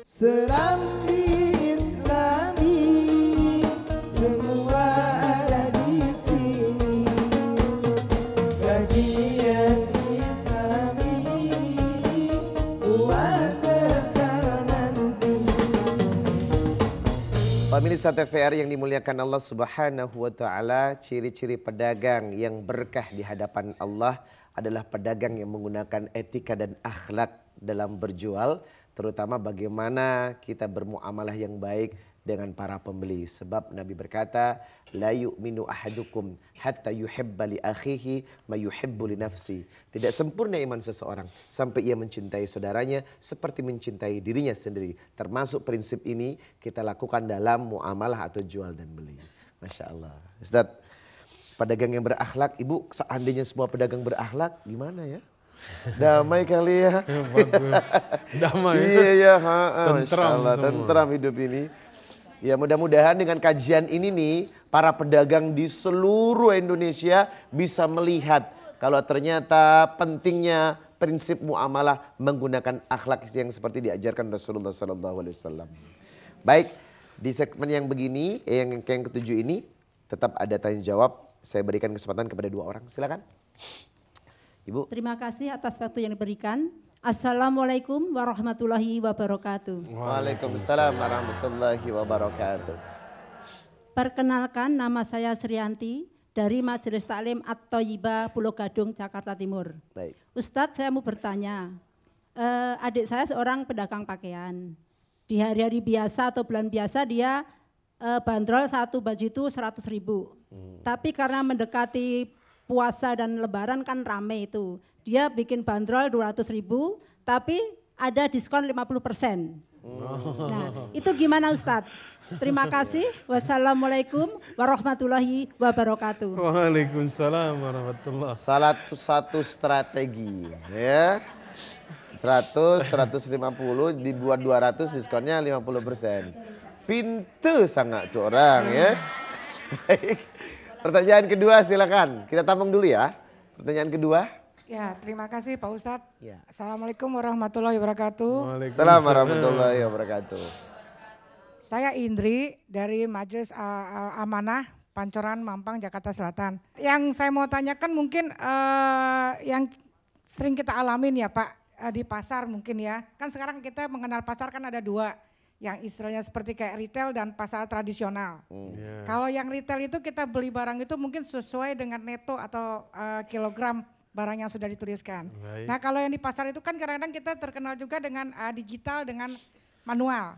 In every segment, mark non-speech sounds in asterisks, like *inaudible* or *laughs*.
Serambi Islami semua ada di sini bagian Islami buat kekal nanti Pemirsa TVR yang dimuliakan Allah Subhanahu wa taala, ciri-ciri pedagang yang berkah di hadapan Allah adalah pedagang yang menggunakan etika dan akhlak dalam berjual terutama bagaimana kita bermuamalah yang baik dengan para pembeli sebab Nabi berkata la yu'minu ahadukum hatta yuhibba li akhihi ma yuhibbu li nafsi tidak sempurna iman seseorang sampai ia mencintai saudaranya seperti mencintai dirinya sendiri termasuk prinsip ini kita lakukan dalam muamalah atau jual dan beli Masya Allah Ustaz pedagang yang berakhlak ibu seandainya semua pedagang berakhlak gimana ya *laughs* damai kali ya. *laughs* damai. *laughs* Iya ya, ha, ha, tentram, Allah, tentram hidup ini. Ya mudah-mudahan dengan kajian ini nih para pedagang di seluruh Indonesia bisa melihat kalau ternyata pentingnya prinsip muamalah menggunakan akhlak yang seperti diajarkan Rasulullah Sallallahu Alaihi Wasallam. Baik di segmen yang begini eh, yang yang ketujuh ini tetap ada tanya jawab saya berikan kesempatan kepada dua orang silakan. Ibu. Terima kasih atas waktu yang diberikan. Assalamualaikum warahmatullahi wabarakatuh. Waalaikumsalam warahmatullahi wabarakatuh. Perkenalkan nama saya Srianti dari Majelis Taklim At-Toyiba Pulau Gadung, Jakarta Timur. Baik. Ustadz saya mau bertanya, eh, adik saya seorang pedagang pakaian. Di hari-hari biasa atau bulan biasa dia eh, bandrol satu baju itu 100 ribu. Hmm. Tapi karena mendekati puasa dan lebaran kan rame itu. Dia bikin bandrol 200 ribu, tapi ada diskon 50 persen. Oh. Nah, itu gimana Ustadz? Terima kasih. Wassalamualaikum warahmatullahi wabarakatuh. Waalaikumsalam warahmatullahi Salah satu strategi ya. 100, 150 dibuat 200 diskonnya 50 persen. Pintu sangat tuh ya. Hmm. Baik. Pertanyaan kedua silakan. Kita tampung dulu ya. Pertanyaan kedua. Ya, terima kasih Pak Ustadz. Ya. Assalamualaikum warahmatullahi wabarakatuh. Assalamualaikum warahmatullahi wabarakatuh. Saya Indri dari Majelis Amanah Pancoran Mampang Jakarta Selatan. Yang saya mau tanyakan mungkin uh, yang sering kita alamin ya Pak uh, di pasar mungkin ya. Kan sekarang kita mengenal pasar kan ada dua yang istilahnya seperti kayak retail dan pasar tradisional. Hmm. Yeah. Kalau yang retail itu kita beli barang itu mungkin sesuai dengan neto atau uh, kilogram barang yang sudah dituliskan. Baik. Nah kalau yang di pasar itu kan kadang-kadang kita terkenal juga dengan uh, digital dengan manual.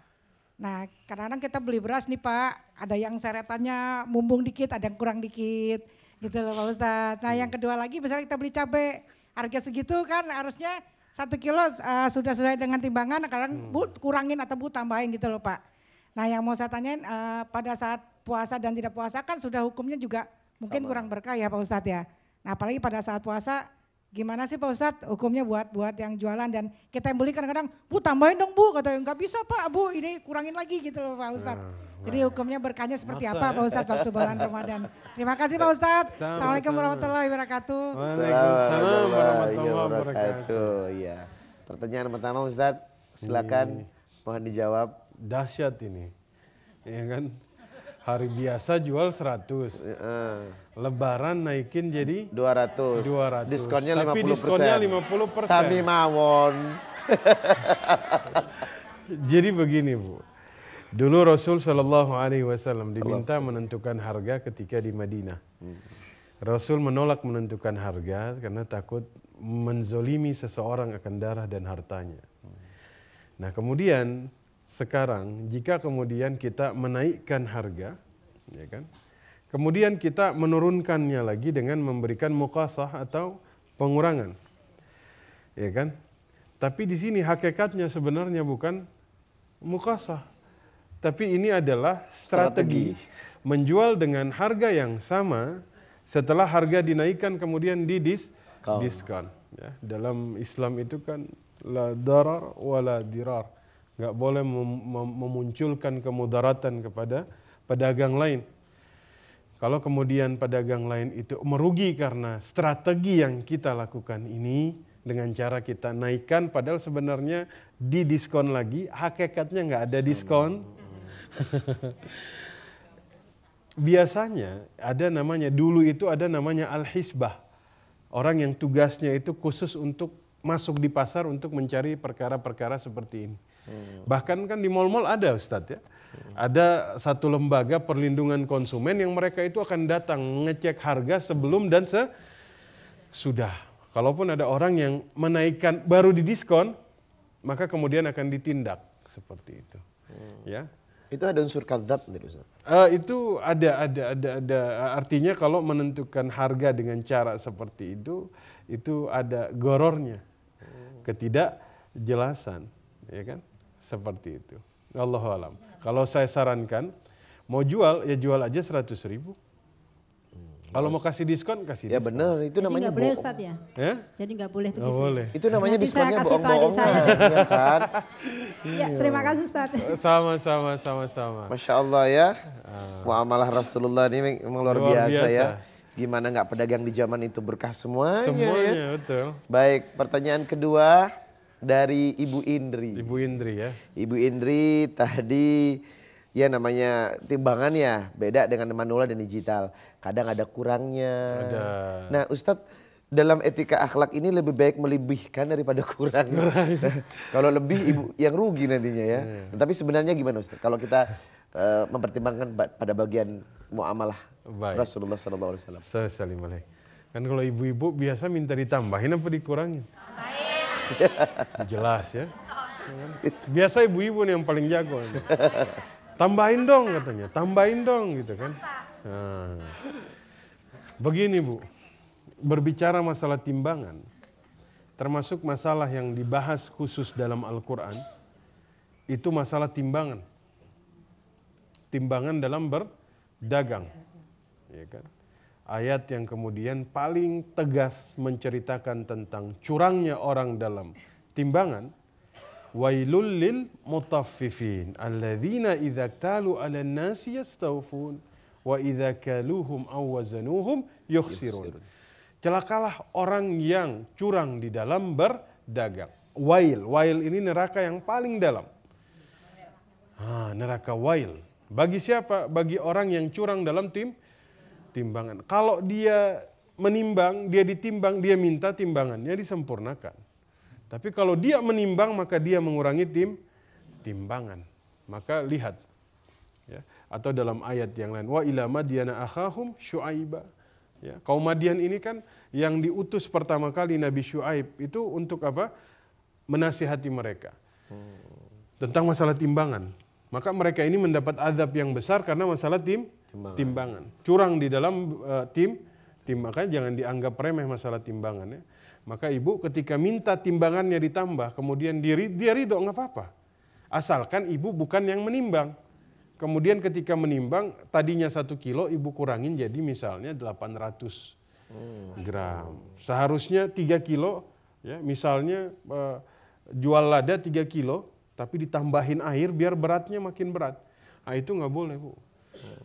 Nah kadang-kadang kita beli beras nih Pak, ada yang seretannya mumbung dikit, ada yang kurang dikit gitu loh Pak Ustadz. Nah hmm. yang kedua lagi misalnya kita beli cabai, harga segitu kan harusnya satu kilo uh, sudah sesuai dengan timbangan, kadang hmm. bu, kurangin atau bu tambahin gitu loh Pak. Nah yang mau saya tanyain uh, pada saat puasa dan tidak puasa kan sudah hukumnya juga mungkin Sama. kurang berkah ya Pak Ustadz ya. Nah apalagi pada saat puasa gimana sih Pak Ustadz hukumnya buat buat yang jualan dan kita yang beli kadang-kadang bu tambahin dong bu kata nggak bisa Pak bu ini kurangin lagi gitu loh Pak Ustadz. Hmm. Jadi hukumnya berkahnya seperti Masa apa ya? Pak Ustadz waktu bulan Ramadan. Terima kasih Pak Ustadz. Sama, Assalamualaikum warahmatullahi wabarakatuh. Waalaikumsalam warahmatullahi wabarakatuh. Iya. Pertanyaan pertama Ustadz, silakan hmm. mohon dijawab. Dahsyat ini. Ya kan? Hari biasa jual 100. Uh. Lebaran naikin jadi 200. 200. Diskonnya Tapi 50%. diskonnya 50%. Sami mawon. *laughs* jadi begini, Bu Dulu Rasul Shallallahu Alaihi Wasallam diminta menentukan harga ketika di Madinah. Rasul menolak menentukan harga karena takut menzolimi seseorang akan darah dan hartanya. Nah kemudian sekarang jika kemudian kita menaikkan harga, ya kan? Kemudian kita menurunkannya lagi dengan memberikan mukasah atau pengurangan. Ya kan? Tapi di sini hakikatnya sebenarnya bukan mukasah tapi ini adalah strategi, strategi. menjual dengan harga yang sama setelah harga dinaikkan kemudian didis Kau. diskon ya dalam Islam itu kan la darar wala dirar nggak boleh mem mem memunculkan kemudaratan kepada pedagang lain kalau kemudian pedagang lain itu merugi karena strategi yang kita lakukan ini dengan cara kita naikkan padahal sebenarnya di diskon lagi hakikatnya nggak ada diskon *laughs* Biasanya ada namanya dulu itu ada namanya al-hisbah. Orang yang tugasnya itu khusus untuk masuk di pasar untuk mencari perkara-perkara seperti ini. Hmm. Bahkan kan di mal-mal ada Ustadz ya. Hmm. Ada satu lembaga perlindungan konsumen yang mereka itu akan datang ngecek harga sebelum dan sesudah. Kalaupun ada orang yang menaikkan baru didiskon, maka kemudian akan ditindak seperti itu. Hmm. Ya. Itu ada unsur kadzab tidak Ustaz? Uh, itu ada ada ada ada artinya kalau menentukan harga dengan cara seperti itu itu ada gorornya. Ketidakjelasan, ya kan? Seperti itu. Allahu alam. Kalau saya sarankan mau jual ya jual aja 100 ribu kalau mau kasih diskon kasih. Ya benar, itu Jadi namanya boleh Ustaz ya? ya? Jadi nggak boleh begitu. Gak boleh. Itu namanya Nanti diskonnya bohong ya iya kan? *laughs* ya, terima kasih Ustaz. Sama-sama, *laughs* sama-sama. Masya Allah ya, ah. muamalah Rasulullah ini memang luar, luar biasa, ya. biasa ya. Gimana nggak pedagang di zaman itu berkah semuanya, ya? semuanya ya? betul. Baik, pertanyaan kedua dari Ibu Indri. Ibu Indri ya. Ibu Indri tadi ya namanya timbangan ya beda dengan manual dan digital. Kadang ada kurangnya. Ada. Nah, Ustadz dalam etika akhlak ini lebih baik melebihkan daripada kurang. *laughs* kalau lebih ibu yang rugi nantinya ya. Hmm. Tapi sebenarnya gimana Ustadz? Kalau kita uh, mempertimbangkan pada bagian muamalah Rasulullah SAW. alaihi wasallam. Assalamualaikum. Kan kalau ibu-ibu biasa minta ditambahin apa dikurangin? Tambahin. Jelas ya. *laughs* Biasa ibu-ibu nih yang paling jago. *laughs* Tambahin dong katanya, tambahin dong gitu kan. Nah. Begini Bu, berbicara masalah timbangan, termasuk masalah yang dibahas khusus dalam Al-Quran, itu masalah timbangan. Timbangan dalam berdagang. Ya kan? Ayat yang kemudian paling tegas menceritakan tentang curangnya orang dalam timbangan wailul lil mutaffifin alladzina idza talu 'alan nasi yastawfun wa idza kaluhum aw wazanuhum yukhsirun. Celakalah orang yang curang di dalam berdagang. Wail, wail ini neraka yang paling dalam. Ah, neraka wail. Bagi siapa? Bagi orang yang curang dalam tim timbangan. Kalau dia menimbang, dia ditimbang, dia minta timbangannya disempurnakan. Tapi kalau dia menimbang maka dia mengurangi tim timbangan. Maka lihat. Ya. Atau dalam ayat yang lain, wa ilama diana akhahum syuaiba. Ya, kaum Madian ini kan yang diutus pertama kali Nabi Syuaib itu untuk apa? Menasihati mereka. Tentang masalah timbangan. Maka mereka ini mendapat azab yang besar karena masalah tim timbangan. timbangan. Curang di dalam uh, tim tim makanya jangan dianggap remeh masalah timbangan ya. Maka ibu ketika minta timbangannya ditambah, kemudian diri, dia ridho nggak apa-apa. Asalkan ibu bukan yang menimbang. Kemudian ketika menimbang, tadinya satu kilo, ibu kurangin jadi misalnya 800 gram. Seharusnya tiga kilo, ya misalnya eh, jual lada tiga kilo, tapi ditambahin air biar beratnya makin berat. Nah itu nggak boleh bu.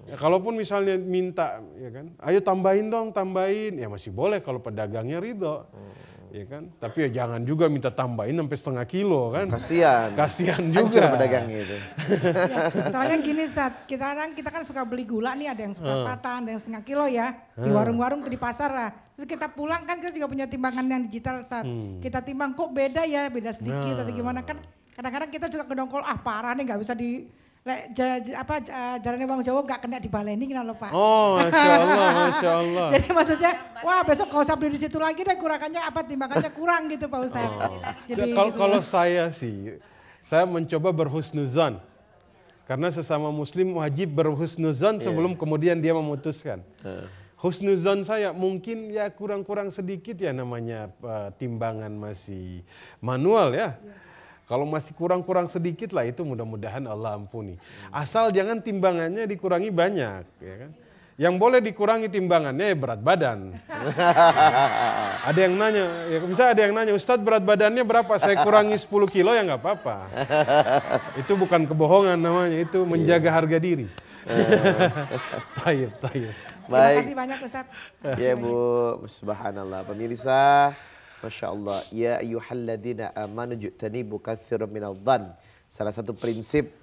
Ya, kalaupun misalnya minta, ya kan, ayo tambahin dong, tambahin, ya masih boleh kalau pedagangnya ridho. Hmm ya kan? Tapi ya jangan juga minta tambahin sampai setengah kilo kan? Kasihan. Kasihan juga. Hancur pedagang itu. ya, soalnya gini saat kita kadang kita kan suka beli gula nih ada yang seperempatan, hmm. ada yang setengah kilo ya hmm. di warung-warung di pasar lah. Terus kita pulang kan kita juga punya timbangan yang digital saat Hmm. Kita timbang kok beda ya, beda sedikit hmm. atau gimana kan? Kadang-kadang kita juga kedongkol ah parah nih nggak bisa di lek apa jarane wong Jawa gak kena dibaleni kena lho Pak. Oh, masyaallah, *laughs* masyaallah. Jadi maksudnya wah besok kau usah di situ lagi deh kurangannya apa timbangannya kurang gitu Pak Ustaz. Oh. Jadi gitu. kalau gitu. kalau saya sih saya mencoba berhusnuzon. Karena sesama muslim wajib berhusnuzon yeah. sebelum kemudian dia memutuskan. Uh. Husnuzon saya mungkin ya kurang-kurang sedikit ya namanya uh, timbangan masih manual ya. Yeah kalau masih kurang-kurang sedikit lah itu mudah-mudahan Allah ampuni. Asal jangan timbangannya dikurangi banyak, ya kan? Yang boleh dikurangi timbangannya ya berat badan. *laughs* ada yang nanya, ya misalnya ada yang nanya, Ustadz berat badannya berapa? Saya kurangi 10 kilo ya nggak apa-apa. *laughs* itu bukan kebohongan namanya, itu menjaga iya. harga diri. tayyip, eh. *laughs* tayyip. Baik. Terima kasih banyak Ustadz. Ya Bu, subhanallah. Pemirsa, Masya Allah. Ya ayuhalladina amanu ju'tanibu kathiru minal dhan. Salah satu prinsip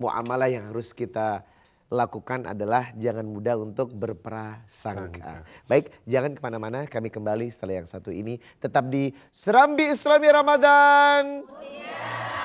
muamalah yang harus kita lakukan adalah jangan mudah untuk berprasangka. Baik, jangan kemana-mana. Kami kembali setelah yang satu ini. Tetap di Serambi Islami Ramadan. Oh, yeah.